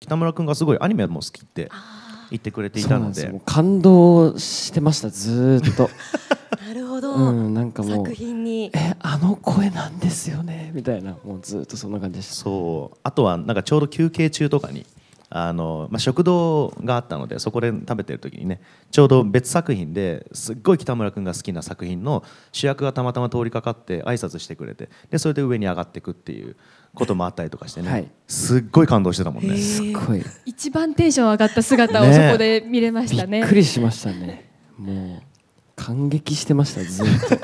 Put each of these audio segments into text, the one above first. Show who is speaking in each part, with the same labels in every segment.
Speaker 1: 北村君がすごいアニメも好きって言ってくれていたので感動してましたずっと なるほど、うん、なんかもう作品にえあの声なんですよねみたいなもうずっとそんな感じでしたそうあとはなんかちょうど休憩中とかにあのまあ、食堂があったのでそこで食べてる時にねちょうど別作品ですっごい北村君が好きな作品の主役がたまたま通りかかって挨拶してくれてでそれで上に上がっていくっていうこともあったりとかしてね、はい、すっごい感動してたもんねすごい一番テンション上がった姿をそこで見れましたねびっくりしましたねもう感激してましたずっと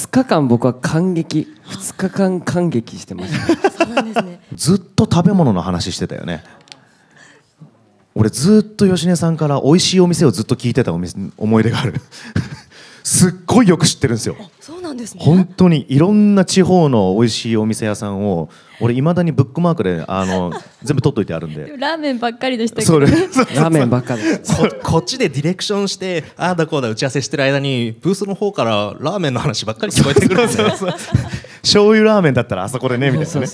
Speaker 1: 2日間僕は感激2日間感激してましたそうですねずっと食べ物の話してたよね俺ずっと芳根さんから美味しいお店をずっと聞いてたお店思い出がある すっごいよく知ってるんですよそうなんですね本当にいろんな地方の美味しいお店屋さんを俺いまだにブックマークであの 全部取っといてあるんでラーメンばっかりでしたけど、ね、ラーメンばっかりこっちでディレクションしてああだこうだ打ち合わせしてる間にブースの方からラーメンの話ばっかり聞こえてくるんですよ醤油ラーメンだったらあそこでねみたいなね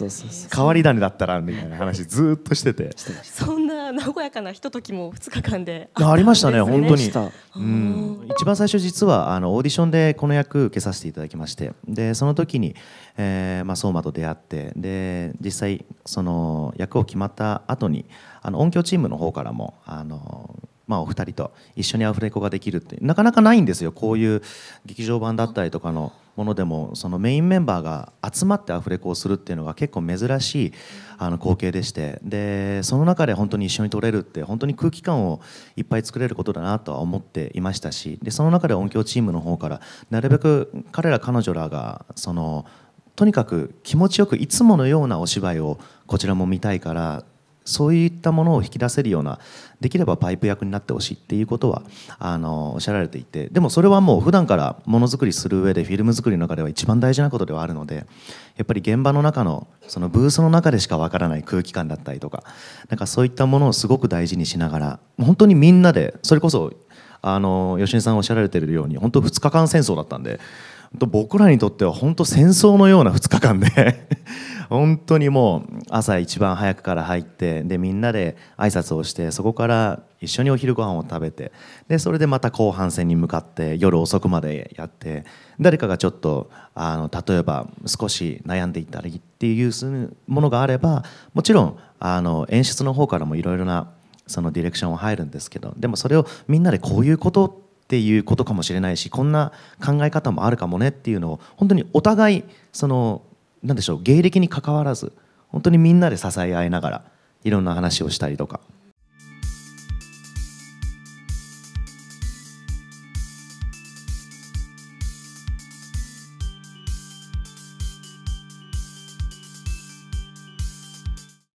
Speaker 1: 変わり種だったらみたいな話ずっとしててそんな和やかなひとときも2日間でありましたね本当に、うん、一番最初実はあのオーディションでこの役受けさせていただきましてでその時に、えーまあ、相馬と出会ってで実際その役を決まった後にあの音響チームの方からもあのまあ、お二人と一緒にアフレコができるってなかなかないんですよこういう劇場版だったりとかのものでもそのメインメンバーが集まってアフレコをするっていうのが結構珍しいあの光景でしてでその中で本当に一緒に撮れるって本当に空気感をいっぱい作れることだなとは思っていましたしでその中で音響チームの方からなるべく彼ら彼女らがそのとにかく気持ちよくいつものようなお芝居をこちらも見たいからそういったものを引き出せるようなできればパイプ役になってほしいっていうことはあのおっしゃられていてでもそれはもう普段からものづくりする上でフィルム作りの中では一番大事なことではあるのでやっぱり現場の中のそのブースの中でしかわからない空気感だったりとかなんかそういったものをすごく大事にしながら本当にみんなでそれこそあの吉井さんおっしゃられてるように本当2日間戦争だったんで僕らにとっては本当戦争のような2日間で本当にもう朝一番早くから入ってでみんなで挨拶をしてそこから一緒にお昼ご飯を食べてでそれでまた後半戦に向かって夜遅くまでやって誰かがちょっとあの例えば少し悩んでいたりっていうものがあればもちろんあの演出の方からもいろいろなそのディレクションは入るんですけどでもそれをみんなでこういうことっていうことかもしれないしこんな考え方もあるかもねっていうのを本当にお互いそのなんでしょう芸歴にかかわらず本当にみんなで支え合いながらいろんな話をしたりとか